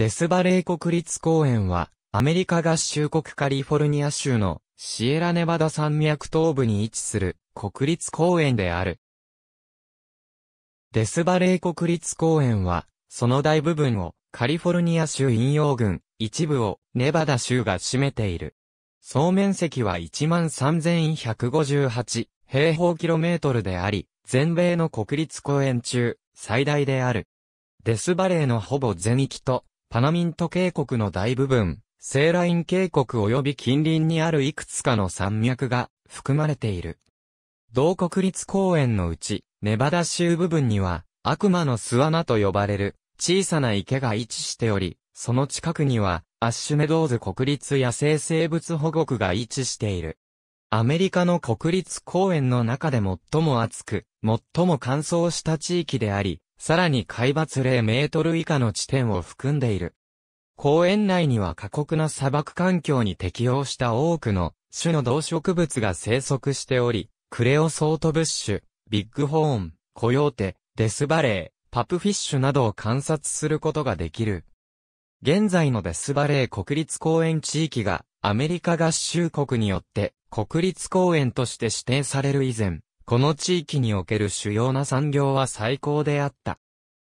デスバレー国立公園は、アメリカ合衆国カリフォルニア州のシエラネバダ山脈東部に位置する国立公園である。デスバレー国立公園は、その大部分をカリフォルニア州引用群、一部をネバダ州が占めている。総面積は13,158平方キロメートルであり、全米の国立公園中、最大である。デスバレーのほぼ全域とパナミント渓谷の大部分、セーライン渓谷及び近隣にあるいくつかの山脈が含まれている。同国立公園のうち、ネバダ州部分には、悪魔の巣穴と呼ばれる小さな池が位置しており、その近くには、アッシュメドーズ国立野生生物保護区が位置している。アメリカの国立公園の中で最も暑く、最も乾燥した地域であり、さらに海抜0メートル以下の地点を含んでいる。公園内には過酷な砂漠環境に適応した多くの種の動植物が生息しており、クレオソートブッシュ、ビッグホーン、コヨーテ、デスバレー、パプフィッシュなどを観察することができる。現在のデスバレー国立公園地域がアメリカ合衆国によって国立公園として指定される以前、この地域における主要な産業は最高であった。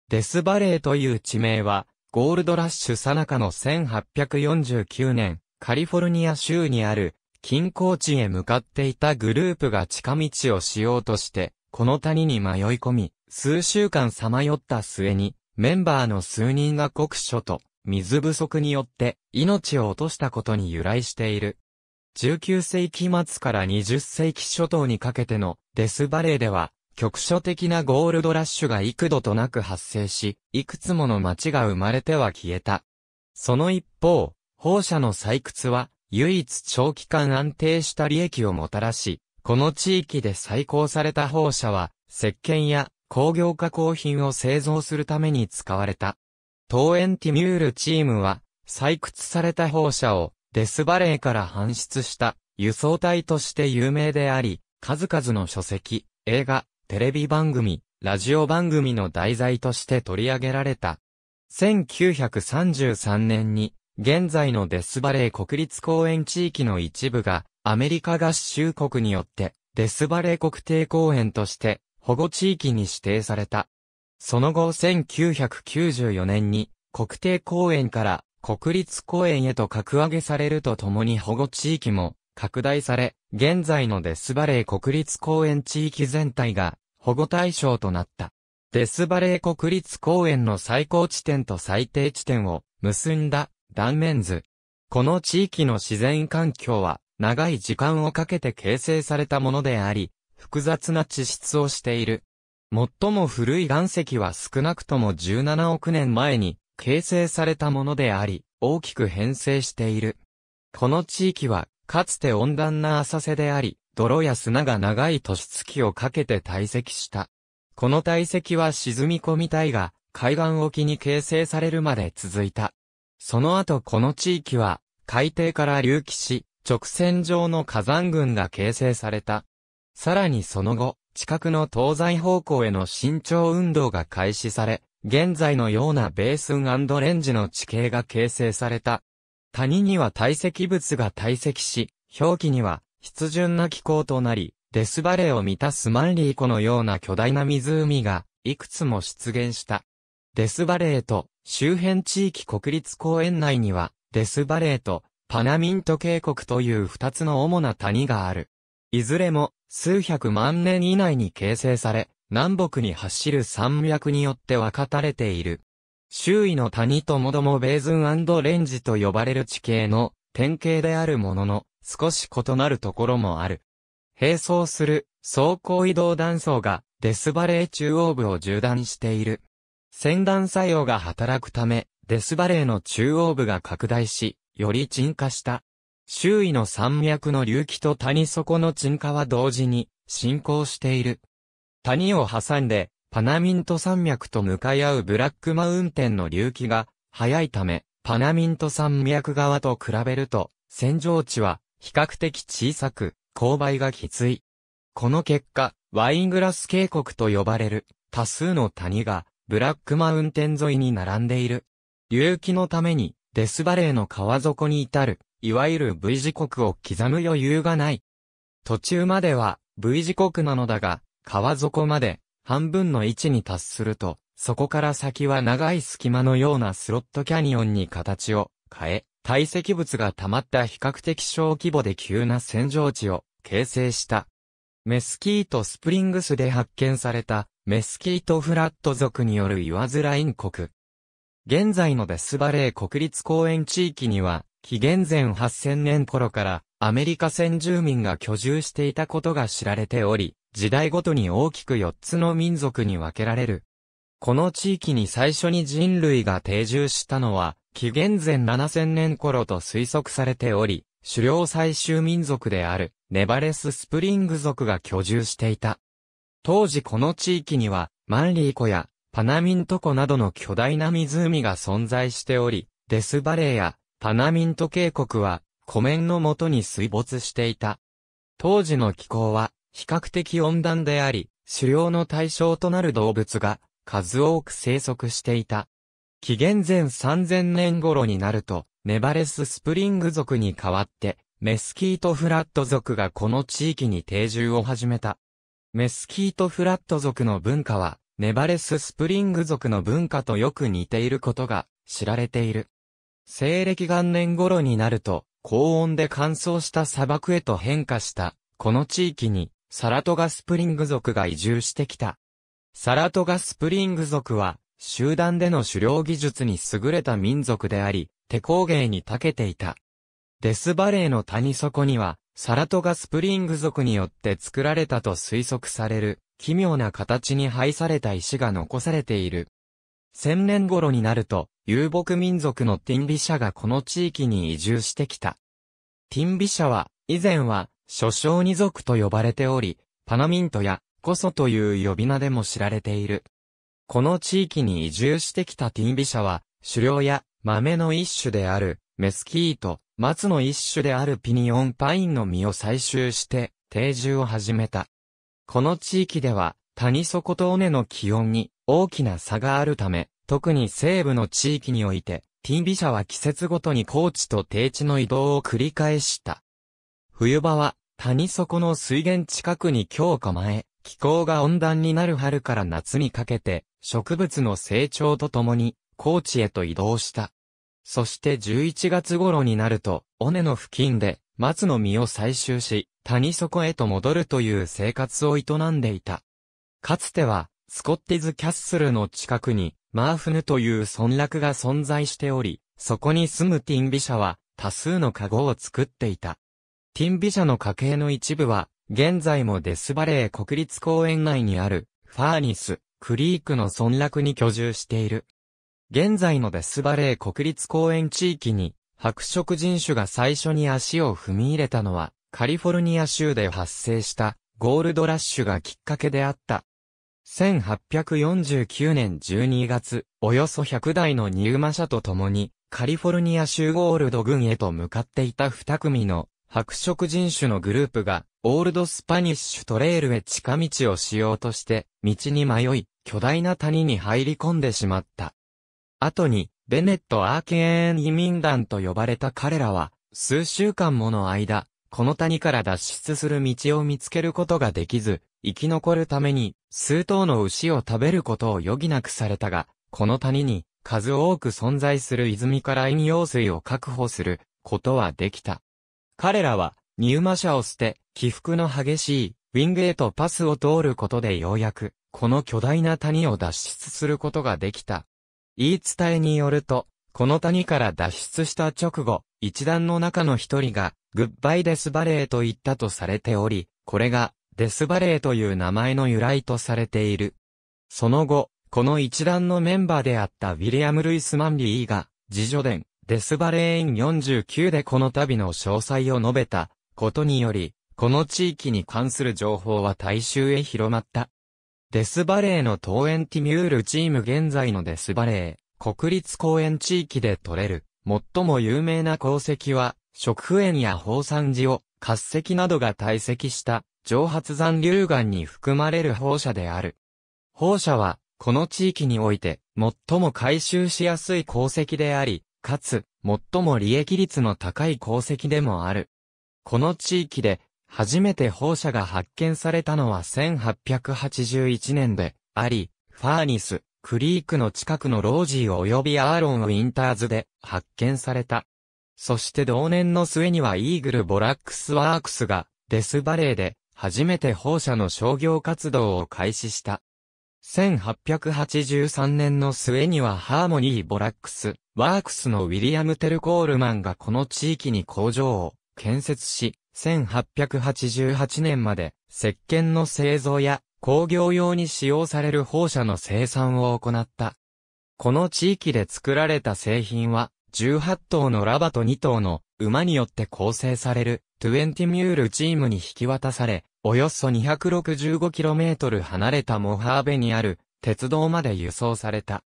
デスバレーという地名は、ゴールドラッシュ最中の1849年、カリフォルニア州にある、近郊地へ向かっていたグループが近道をしようとして、この谷に迷い込み、数週間さまよった末に、メンバーの数人が酷暑と水不足によって命を落としたことに由来している。19世紀末から20世紀初頭にかけてのデスバレーでは、局所的なゴールドラッシュが幾度となく発生し、いくつもの町が生まれては消えた。その一方、放射の採掘は、唯一長期間安定した利益をもたらし、この地域で採行された放射は、石鹸や工業加工品を製造するために使われた。東園ティミュールチームは、採掘された放射をデスバレーから搬出した輸送隊として有名であり、数々の書籍、映画、テレビ番組、ラジオ番組の題材として取り上げられた。1933年に、現在のデスバレー国立公園地域の一部が、アメリカ合衆国によって、デスバレー国定公園として、保護地域に指定された。その後1994年に、国定公園から国立公園へと格上げされるとともに保護地域も拡大され、現在のデスバレー国立公園地域全体が保護対象となった。デスバレー国立公園の最高地点と最低地点を結んだ断面図。この地域の自然環境は長い時間をかけて形成されたものであり、複雑な地質をしている。最も古い岩石は少なくとも17億年前に形成されたものであり、大きく変成している。この地域は、かつて温暖な浅瀬であり、泥や砂が長い年月をかけて堆積した。この堆積は沈み込みたいが、海岸沖に形成されるまで続いた。その後この地域は、海底から隆起し、直線上の火山群が形成された。さらにその後、近くの東西方向への伸長運動が開始され、現在のようなベースンレンジの地形が形成された。谷には堆積物が堆積し、表記には湿潤な気候となり、デスバレーを満たすマンリー湖のような巨大な湖がいくつも出現した。デスバレーと周辺地域国立公園内にはデスバレーとパナミント渓谷という二つの主な谷がある。いずれも数百万年以内に形成され、南北に走る山脈によって分かたれている。周囲の谷ともどもベーズンレンジと呼ばれる地形の典型であるものの、少し異なるところもある。並走する走行移動断層がデスバレー中央部を縦断している。先断作用が働くため、デスバレーの中央部が拡大し、より沈下した。周囲の山脈の隆起と谷底の沈下は同時に進行している。谷を挟んで、パナミント山脈と向かい合うブラックマウンテンの隆起が、早いため、パナミント山脈側と比べると、扇状地は、比較的小さく、勾配がきつい。この結果、ワイングラス渓谷と呼ばれる、多数の谷が、ブラックマウンテン沿いに並んでいる。隆起のために、デスバレーの川底に至る、いわゆる V 字国を刻む余裕がない。途中までは V 字国なのだが、川底まで半分の位置に達すると、そこから先は長い隙間のようなスロットキャニオンに形を変え、堆積物が溜まった比較的小規模で急な洗浄地を形成した。メスキートスプリングスで発見されたメスキートフラット族による岩面ライン国。現在のデスバレー国立公園地域には、紀元前8000年頃からアメリカ先住民が居住していたことが知られており、時代ごとに大きく4つの民族に分けられる。この地域に最初に人類が定住したのは、紀元前7000年頃と推測されており、狩猟最終民族である、ネバレス・スプリング族が居住していた。当時この地域には、マンリー湖や、パナミント湖などの巨大な湖が存在しており、デスバレーや、パナミント渓谷は、湖面のもとに水没していた。当時の気候は、比較的温暖であり、狩猟の対象となる動物が数多く生息していた。紀元前3000年頃になると、ネバレス・スプリング族に代わって、メスキート・フラット族がこの地域に定住を始めた。メスキート・フラット族の文化は、ネバレス・スプリング族の文化とよく似ていることが知られている。西暦元年頃になると、高温で乾燥した砂漠へと変化した、この地域にサラトガスプリング族が移住してきた。サラトガスプリング族は、集団での狩猟技術に優れた民族であり、手工芸に長けていた。デスバレーの谷底には、サラトガスプリング族によって作られたと推測される、奇妙な形に配された石が残されている。千年頃になると、遊牧民族のティンビシャがこの地域に移住してきた。ティンビシャは、以前は、諸将二族と呼ばれており、パナミントやコソという呼び名でも知られている。この地域に移住してきたティンビ社は、狩猟や豆の一種であるメスキート、松の一種であるピニオンパインの実を採集して定住を始めた。この地域では谷底と尾根の気温に大きな差があるため、特に西部の地域において、ティンビ社は季節ごとに高地と低地の移動を繰り返した。冬場は谷底の水源近くに強化前、気候が温暖になる春から夏にかけて、植物の成長とともに、高地へと移動した。そして11月頃になると、尾根の付近で、松の実を採集し、谷底へと戻るという生活を営んでいた。かつては、スコッティズ・キャッスルの近くに、マーフヌという村落が存在しており、そこに住むティンビ社は、多数のカゴを作っていた。ティンビ社の家系の一部は、現在もデスバレー国立公園内にある、ファーニス、クリークの村落に居住している。現在のデスバレー国立公園地域に、白色人種が最初に足を踏み入れたのは、カリフォルニア州で発生した、ゴールドラッシュがきっかけであった。1849年12月、およそ100台のニューマ社と共に、カリフォルニア州ゴールド郡へと向かっていた2組の白色人種のグループが、オールドスパニッシュトレイルへ近道をしようとして、道に迷い、巨大な谷に入り込んでしまった。後に、ベネット・アーケーン移民団と呼ばれた彼らは、数週間もの間、この谷から脱出する道を見つけることができず、生き残るために、数頭の牛を食べることを余儀なくされたが、この谷に、数多く存在する泉から飲用水を確保することはできた。彼らは、ニウマ社を捨て、起伏の激しい、ウィングへとパスを通ることでようやく、この巨大な谷を脱出することができた。言い伝えによると、この谷から脱出した直後、一団の中の一人が、グッバイデスバレーと言ったとされており、これが、デスバレーという名前の由来とされている。その後、この一団のメンバーであったウィリアム・ルイス・マンリーが、自助伝、デスバレーン49でこの旅の詳細を述べたことにより、この地域に関する情報は大衆へ広まった。デスバレーのト園ティミュールチーム現在のデスバレー、国立公園地域で取れる、最も有名な功績は、食塩や放散寺を、滑石などが堆積した蒸発残留岩に含まれる放射である。放射は、この地域において、最も回収しやすい鉱石であり、かつ、最も利益率の高い鉱石でもある。この地域で、初めて放射が発見されたのは1881年で、あり、ファーニス、クリークの近くのロージー及びアーロン・ウィンターズで発見された。そして同年の末にはイーグル・ボラックスワークスがデスバレーで初めて放射の商業活動を開始した。1883年の末にはハーモニー・ボラックス、ワークスのウィリアム・テル・コールマンがこの地域に工場を建設し、1888年まで石鹸の製造や工業用に使用される放射の生産を行った。この地域で作られた製品は、18頭のラバと2頭の馬によって構成されるトゥエンティミュールチームに引き渡され、およそ 265km 離れたモハーベにある鉄道まで輸送された。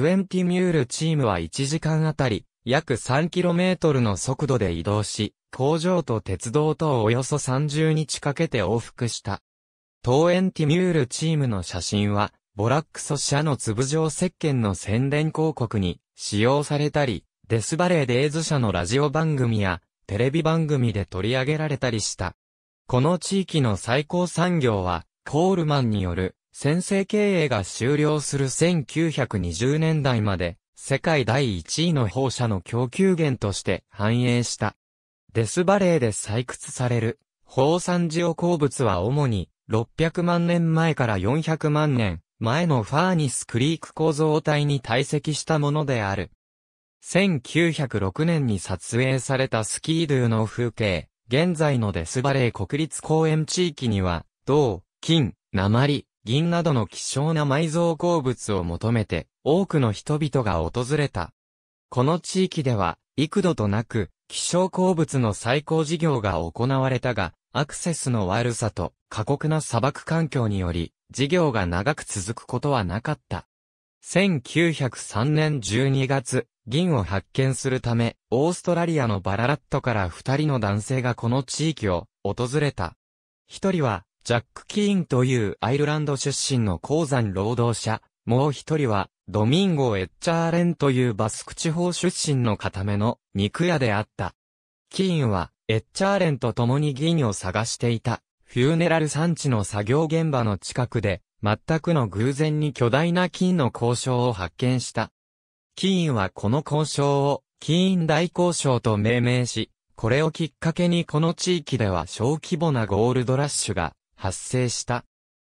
20ミュールチームは1時間あたり、約 3km の速度で移動し、工場と鉄道とをおよそ30日かけて往復した。トーエンティミュールチームの写真は、ボラックソ社の粒状石鹸の宣伝広告に使用されたり、デスバレーデイズ社のラジオ番組やテレビ番組で取り上げられたりした。この地域の最高産業は、コールマンによる先制経営が終了する1920年代まで、世界第1位の放射の供給源として繁栄した。デスバレーで採掘される、放ジオ鉱物は主に、600万年前から400万年前のファーニスクリーク構造体に堆積したものである。1906年に撮影されたスキードゥの風景、現在のデスバレー国立公園地域には、銅、金、鉛、銀などの希少な埋蔵鉱物を求めて、多くの人々が訪れた。この地域では、幾度となく、希少鉱物の採鉱事業が行われたが、アクセスの悪さと過酷な砂漠環境により、事業が長く続くことはなかった。1903年12月、銀を発見するため、オーストラリアのバララットから二人の男性がこの地域を訪れた。一人はジャック・キーンというアイルランド出身の鉱山労働者、もう一人は、ドミンゴ・エッチャーレンというバスク地方出身の固めの肉屋であった。キーンは、エッチャーレンと共に銀を探していた、フューネラル産地の作業現場の近くで、全くの偶然に巨大な金の交渉を発見した。キーンはこの交渉を、キーン大交渉と命名し、これをきっかけにこの地域では小規模なゴールドラッシュが発生した。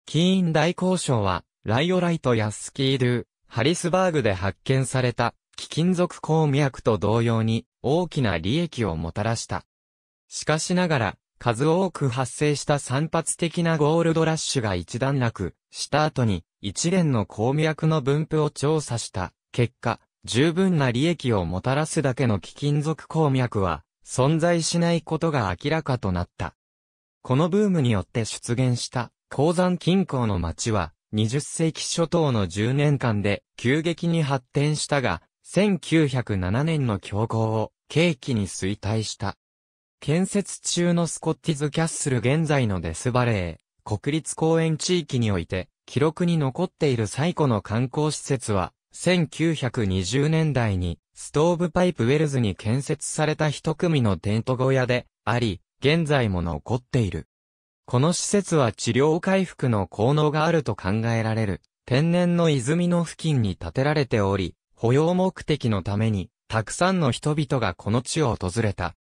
キーン大交渉は、ライオライトやスキードゥ、ハリスバーグで発見された、貴金属鉱脈と同様に、大きな利益をもたらした。しかしながら、数多く発生した散発的なゴールドラッシュが一段落した後に、一連の鉱脈の分布を調査した結果、十分な利益をもたらすだけの貴金属鉱脈は存在しないことが明らかとなった。このブームによって出現した鉱山近郊の町は、20世紀初頭の10年間で急激に発展したが、1907年の強行を契機に衰退した。建設中のスコッティズ・キャッスル現在のデスバレー、国立公園地域において、記録に残っている最古の観光施設は、1920年代に、ストーブパイプウェルズに建設された一組のテント小屋で、あり、現在も残っている。この施設は治療回復の効能があると考えられる。天然の泉の付近に建てられており、保養目的のために、たくさんの人々がこの地を訪れた。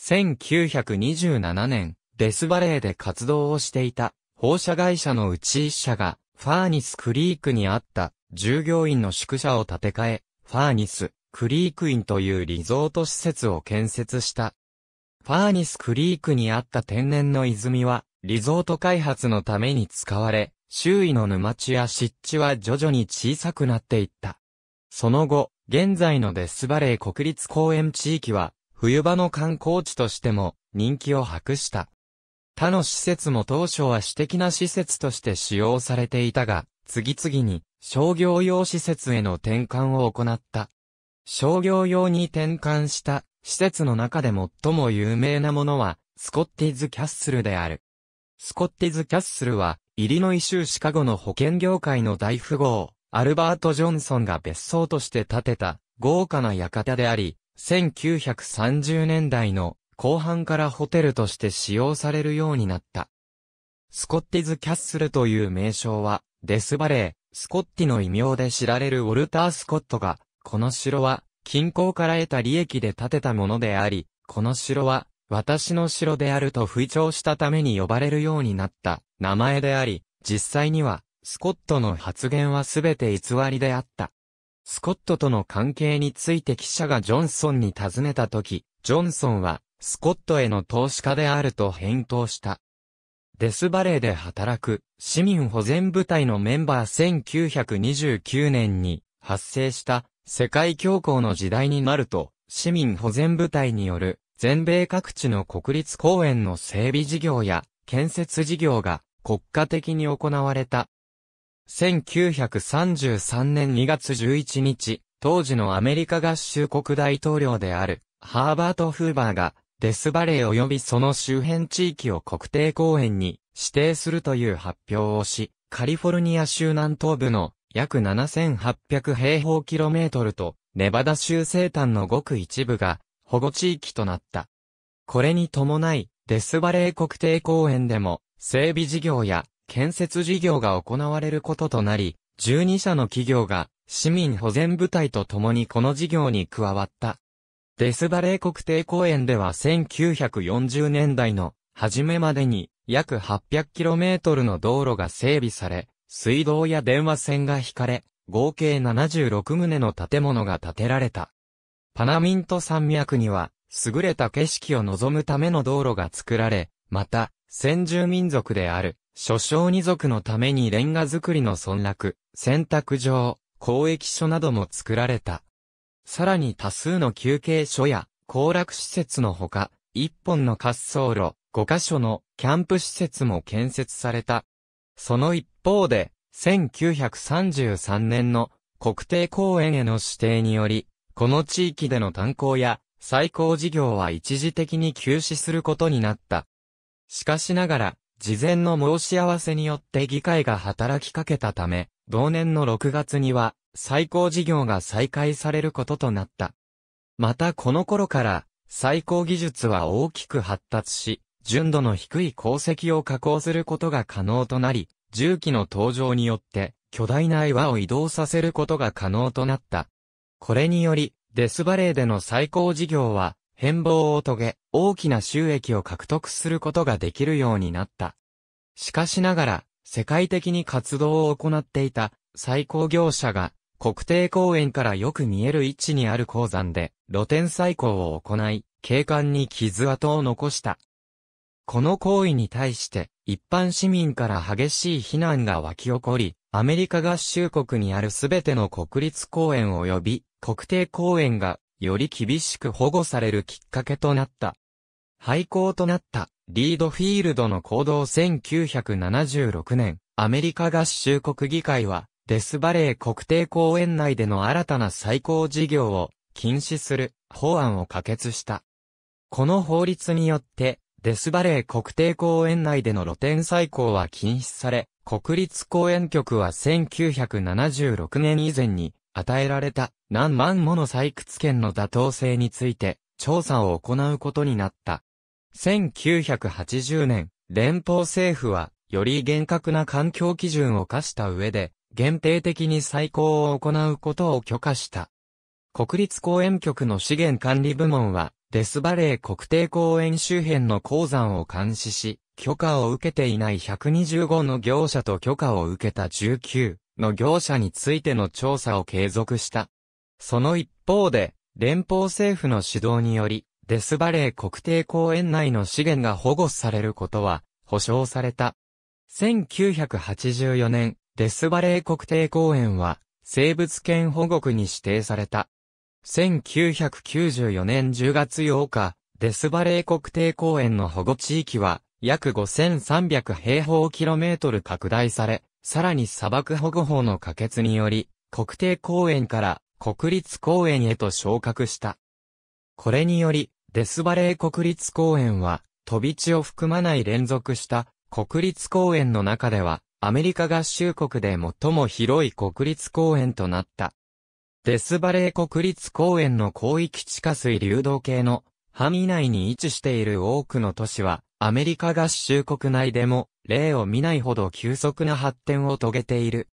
1927年、デスバレーで活動をしていた、放射会社のうち一社が、ファーニスクリークにあった従業員の宿舎を建て替え、ファーニスクリークインというリゾート施設を建設した。ファーニスクリークにあった天然の泉は、リゾート開発のために使われ、周囲の沼地や湿地は徐々に小さくなっていった。その後、現在のデスバレー国立公園地域は、冬場の観光地としても人気を博した。他の施設も当初は私的な施設として使用されていたが、次々に商業用施設への転換を行った。商業用に転換した施設の中で最も有名なものは、スコッティズ・キャッスルである。スコッティズ・キャッスルは、イリノイ州シカゴの保険業界の大富豪、アルバート・ジョンソンが別荘として建てた豪華な館であり、1930年代の後半からホテルとして使用されるようになった。スコッティズ・キャッスルという名称は、デスバレー、スコッティの異名で知られるウォルター・スコットが、この城は、近郊から得た利益で建てたものであり、この城は、私の城であると吹聴したために呼ばれるようになった名前であり、実際には、スコットの発言はすべて偽りであった。スコットとの関係について記者がジョンソンに尋ねたとき、ジョンソンは、スコットへの投資家であると返答した。デスバレーで働く市民保全部隊のメンバー1929年に発生した世界恐慌の時代になると、市民保全部隊による全米各地の国立公園の整備事業や建設事業が国家的に行われた。1933年2月11日、当時のアメリカ合衆国大統領であるハーバート・フーバーがデスバレー及びその周辺地域を国定公園に指定するという発表をし、カリフォルニア州南東部の約7800平方キロメートルと、ネバダ州西端のごく一部が、保護地域となった。これに伴い、デスバレー国定公園でも、整備事業や建設事業が行われることとなり、12社の企業が市民保全部隊と共にこの事業に加わった。デスバレー国定公園では1940年代の初めまでに約 800km の道路が整備され、水道や電話線が引かれ、合計76棟の建物が建てられた。パナミント山脈には、優れた景色を望むための道路が作られ、また、先住民族である、諸小二族のためにレンガ作りの村落、洗濯場、交易所なども作られた。さらに多数の休憩所や、行楽施設のほか、一本の滑走路、5カ所のキャンプ施設も建設されたその一方で、1933年の国定公園への指定により、この地域での炭鉱や再興事業は一時的に休止することになった。しかしながら、事前の申し合わせによって議会が働きかけたため、同年の6月には、再興事業が再開されることとなった。またこの頃から、最高技術は大きく発達し、純度の低い鉱石を加工することが可能となり、重機の登場によって巨大な岩を移動させることが可能となった。これにより、デスバレーでの最高事業は変貌を遂げ、大きな収益を獲得することができるようになった。しかしながら、世界的に活動を行っていた最高業者が国定公園からよく見える位置にある鉱山で露天採鉱を行い、景観に傷跡を残した。この行為に対して一般市民から激しい非難が湧き起こり、アメリカ合衆国にあるすべての国立公園及び国定公園がより厳しく保護されるきっかけとなった。廃校となったリードフィールドの行動1976年、アメリカ合衆国議会はデスバレー国定公園内での新たな再興事業を禁止する法案を可決した。この法律によってデスバレー国定公園内での露店再光は禁止され、国立公園局は1976年以前に与えられた何万もの採掘権の妥当性について調査を行うことになった。1980年、連邦政府はより厳格な環境基準を課した上で限定的に再光を行うことを許可した。国立公園局の資源管理部門はデスバレー国定公園周辺の鉱山を監視し、許可を受けていない125の業者と許可を受けた19の業者についての調査を継続した。その一方で、連邦政府の指導により、デスバレー国定公園内の資源が保護されることは保障された。1984年、デスバレー国定公園は生物圏保護区に指定された。1994年10月8日、デスバレー国定公園の保護地域は、約5300平方キロメートル拡大され、さらに砂漠保護法の可決により、国定公園から国立公園へと昇格した。これにより、デスバレー国立公園は、飛び地を含まない連続した国立公園の中では、アメリカ合衆国で最も広い国立公園となった。デスバレー国立公園の広域地下水流動系の範囲内に位置している多くの都市は、アメリカ合衆国内でも、例を見ないほど急速な発展を遂げている。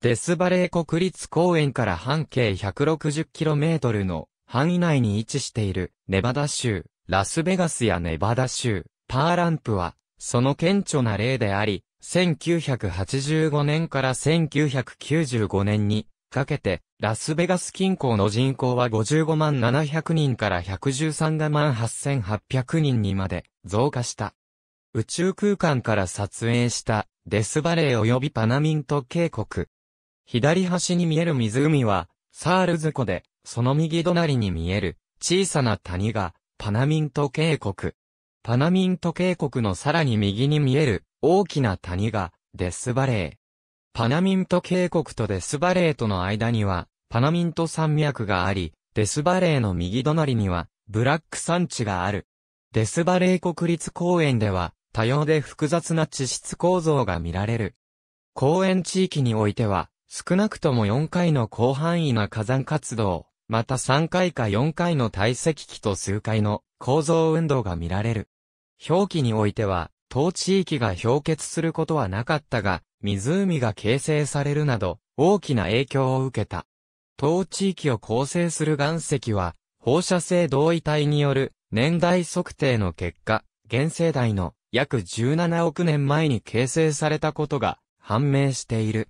デスバレー国立公園から半径 160km の範囲内に位置しているネバダ州、ラスベガスやネバダ州、パーランプは、その顕著な例であり、1985年から1995年にかけて、ラスベガス近郊の人口は55万700人から113万8800人にまで増加した。宇宙空間から撮影したデスバレー及びパナミント渓谷。左端に見える湖はサールズ湖で、その右隣に見える小さな谷がパナミント渓谷。パナミント渓谷のさらに右に見える大きな谷がデスバレー。パナミント渓谷とデスバレーとの間には、パナミント山脈があり、デスバレーの右隣には、ブラック山地がある。デスバレー国立公園では、多様で複雑な地質構造が見られる。公園地域においては、少なくとも4回の広範囲な火山活動、また3回か4回の堆積期と数回の構造運動が見られる。表記においては、当地域が氷結することはなかったが、湖が形成されるなど、大きな影響を受けた。当地域を構成する岩石は、放射性同位体による年代測定の結果、現世代の約17億年前に形成されたことが判明している。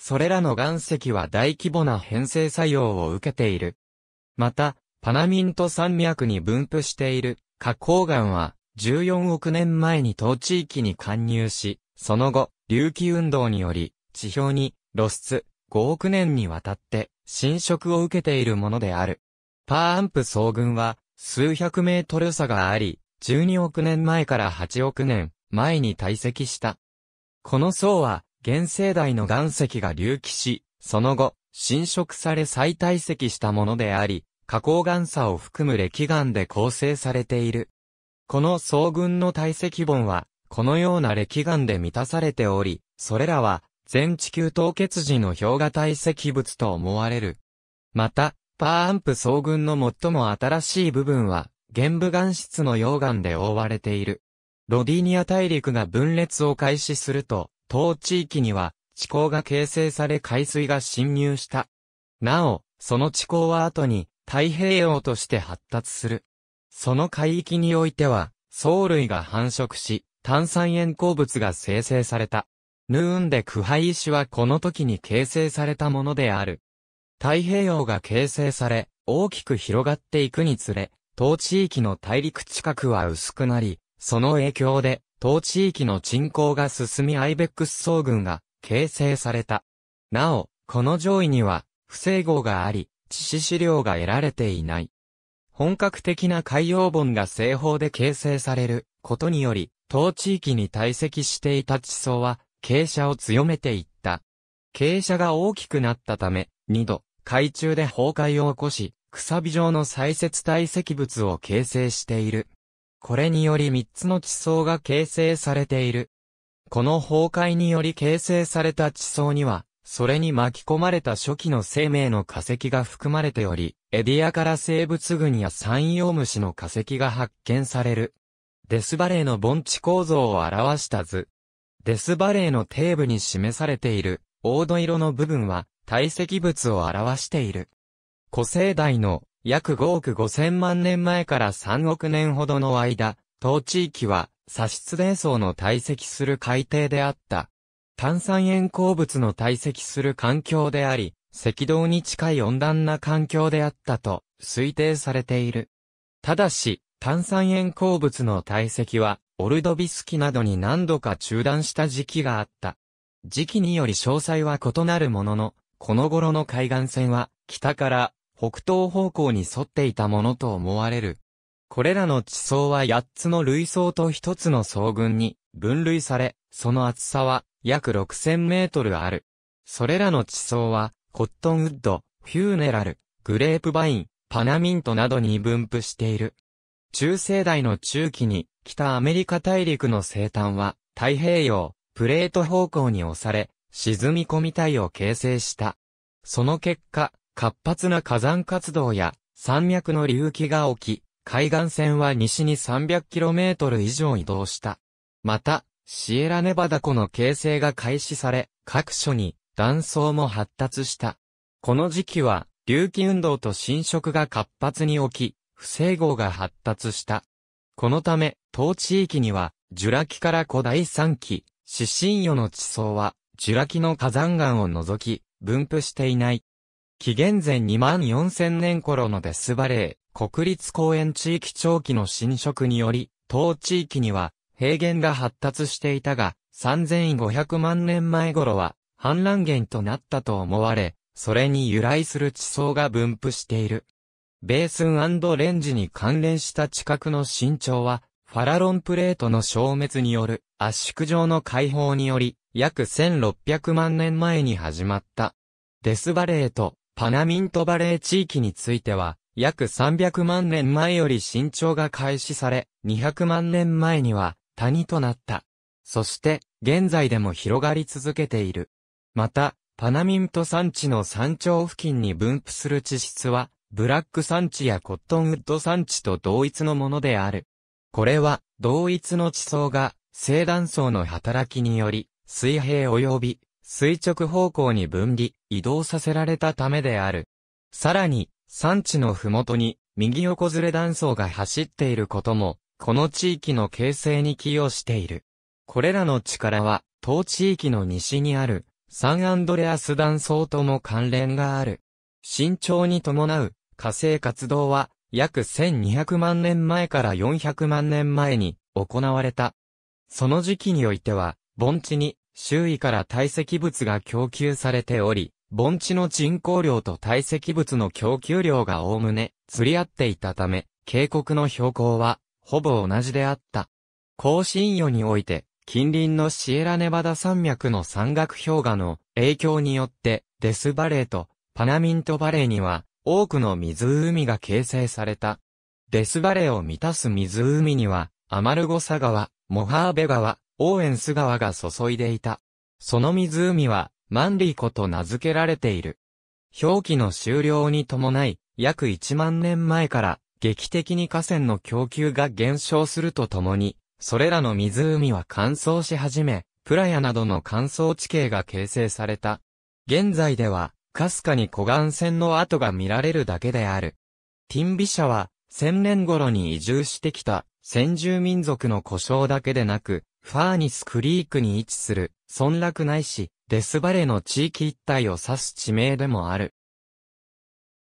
それらの岩石は大規模な変成作用を受けている。また、パナミント山脈に分布している花崗岩は14億年前に当地域に貫入し、その後、隆起運動により、地表に露出、5億年にわたって侵食を受けているものである。パーアンプ総群は、数百メートル差があり、12億年前から8億年前に堆積した。この層は、原生代の岩石が隆起し、その後、侵食され再堆積したものであり、花崗岩差を含む歴岩で構成されている。この総群の堆積本は、このような歴岩で満たされており、それらは、全地球凍結時の氷河堆積物と思われる。また、パーアンプ総群の最も新しい部分は、玄武岩質の溶岩で覆われている。ロディニア大陸が分裂を開始すると、当地域には、地溝が形成され海水が侵入した。なお、その地溝は後に、太平洋として発達する。その海域においては、藻類が繁殖し、炭酸塩鉱物が生成された。ヌーンで腐敗石はこの時に形成されたものである。太平洋が形成され、大きく広がっていくにつれ、当地域の大陸近くは薄くなり、その影響で、当地域の沈降が進みアイベックス総群が形成された。なお、この上位には、不整合があり、致死資料が得られていない。本格的な海洋盆が西方で形成されることにより、当地域に堆積していた地層は、傾斜を強めていった。傾斜が大きくなったため、2度、海中で崩壊を起こし、草火状の砕接堆積物を形成している。これにより3つの地層が形成されている。この崩壊により形成された地層には、それに巻き込まれた初期の生命の化石が含まれており、エディアから生物群や山陽虫の化石が発見される。デスバレーの盆地構造を表した図。デスバレーの底部に示されている、黄土色の部分は、堆積物を表している。古生代の約5億5千万年前から3億年ほどの間、当地域は、砂質伝送の堆積する海底であった。炭酸塩鉱物の堆積する環境であり、赤道に近い温暖な環境であったと推定されている。ただし、炭酸塩鉱物の堆積は、オルドビスキなどに何度か中断した時期があった。時期により詳細は異なるものの、この頃の海岸線は、北から北東方向に沿っていたものと思われる。これらの地層は8つの類層と1つの層群に分類され、その厚さは約6000メートルある。それらの地層はコットンウッド、フューネラル、グレープバイン、パナミントなどに分布している。中世代の中期に、北アメリカ大陸の西端は、太平洋、プレート方向に押され、沈み込み帯を形成した。その結果、活発な火山活動や山脈の隆起が起き、海岸線は西に 300km 以上移動した。また、シエラネバダ湖の形成が開始され、各所に断層も発達した。この時期は、隆起運動と侵食が活発に起き、不整合が発達した。このため、当地域には、ジュラ紀から古代三紀、四神魚の地層は、ジュラ紀の火山岩を除き、分布していない。紀元前2万4000年頃のデスバレー、国立公園地域長期の侵食により、当地域には平原が発達していたが、3500万年前頃は氾濫源となったと思われ、それに由来する地層が分布している。ベースンレンジに関連した地殻の伸長は、ファラロンプレートの消滅による圧縮状の解放により、約1600万年前に始まった。デスバレーとパナミントバレー地域については、約300万年前より伸長が開始され、200万年前には谷となった。そして、現在でも広がり続けている。また、パナミント山地の山頂付近に分布する地質は、ブラック山地やコットンウッド山地と同一のものである。これは、同一の地層が、正断層の働きにより、水平及び、垂直方向に分離、移動させられたためである。さらに、山地の麓に、右横ずれ断層が走っていることも、この地域の形成に寄与している。これらの力は、当地域の西にあるサンアンドレアス断層とも関連がある。慎重に伴う火星活動は約1200万年前から400万年前に行われた。その時期においては、盆地に周囲から堆積物が供給されており、盆地の人口量と堆積物の供給量がおおむね釣り合っていたため、渓谷の標高はほぼ同じであった。高信予において近隣のシエラネバダ山脈の山岳氷河の影響によって、デスバレーとパナミントバレーには多くの湖が形成された。デスバレーを満たす湖には、アマルゴサ川、モハーベ川、オーエンス川が注いでいた。その湖は、マンリーと名付けられている。表記の終了に伴い、約1万年前から、劇的に河川の供給が減少するとともに、それらの湖は乾燥し始め、プラヤなどの乾燥地形が形成された。現在では、かすかに湖岸線の跡が見られるだけである。ティンビ社は、千年頃に移住してきた、先住民族の故障だけでなく、ファーニスクリークに位置する、村落内市、デスバレーの地域一帯を指す地名でもある。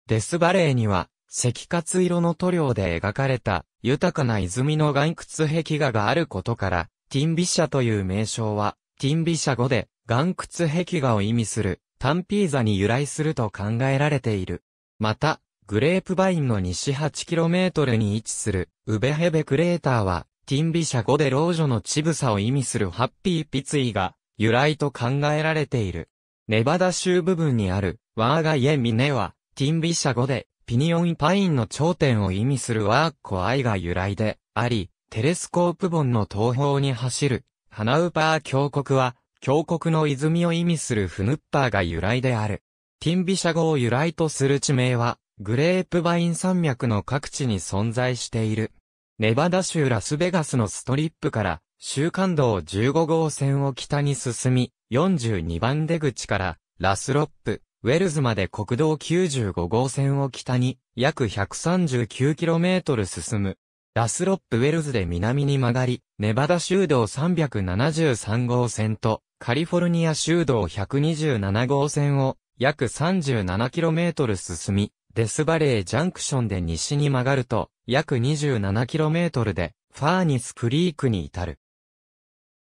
デスバレーには、赤活色の塗料で描かれた、豊かな泉の岩窟壁画があることから、ティンビシャという名称は、ティンビシャ語で、岩窟壁画を意味する、タンピーザに由来すると考えられている。また、グレープバインの西 8km に位置する、ウベヘベクレーターは、ティンビシャ語で老女のチブサを意味するハッピーピツイが、由来と考えられている。ネバダ州部分にある、ワーガイエミネは、ティンビシャ語で、ピニオンパインの頂点を意味するワーッコイが由来であり、テレスコープ本の東方に走る、ハナウパー峡谷は、峡谷の泉を意味するフヌッパーが由来である。ティンビシャ語を由来とする地名は、グレープバイン山脈の各地に存在している。ネバダ州ラスベガスのストリップから、週間道15号線を北に進み、42番出口から、ラスロップ、ウェルズまで国道95号線を北に約 139km 進む。ラスロップウェルズで南に曲がり、ネバダ州道373号線とカリフォルニア州道127号線を約 37km 進み、デスバレージャンクションで西に曲がると約 27km でファーニスクリークに至る。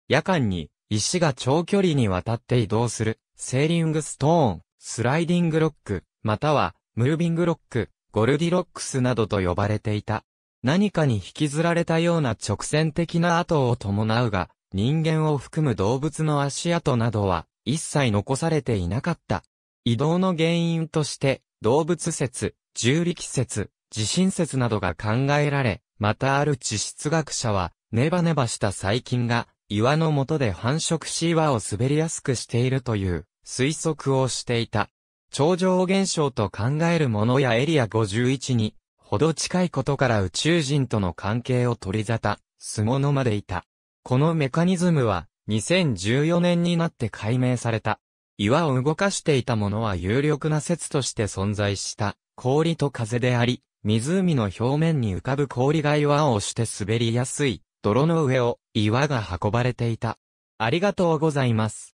夜間に石が長距離にわたって移動するセーリングストーンスライディングロック、または、ムービングロック、ゴルディロックスなどと呼ばれていた。何かに引きずられたような直線的な跡を伴うが、人間を含む動物の足跡などは、一切残されていなかった。移動の原因として、動物説、重力説、地震説などが考えられ、またある地質学者は、ネバネバした細菌が、岩の下で繁殖し岩を滑りやすくしているという推測をしていた。超常現象と考えるものやエリア51に、ほど近いことから宇宙人との関係を取り沙汰、すものまでいた。このメカニズムは、2014年になって解明された。岩を動かしていたものは有力な説として存在した、氷と風であり、湖の表面に浮かぶ氷が岩を押して滑りやすい、泥の上を岩が運ばれていた。ありがとうございます。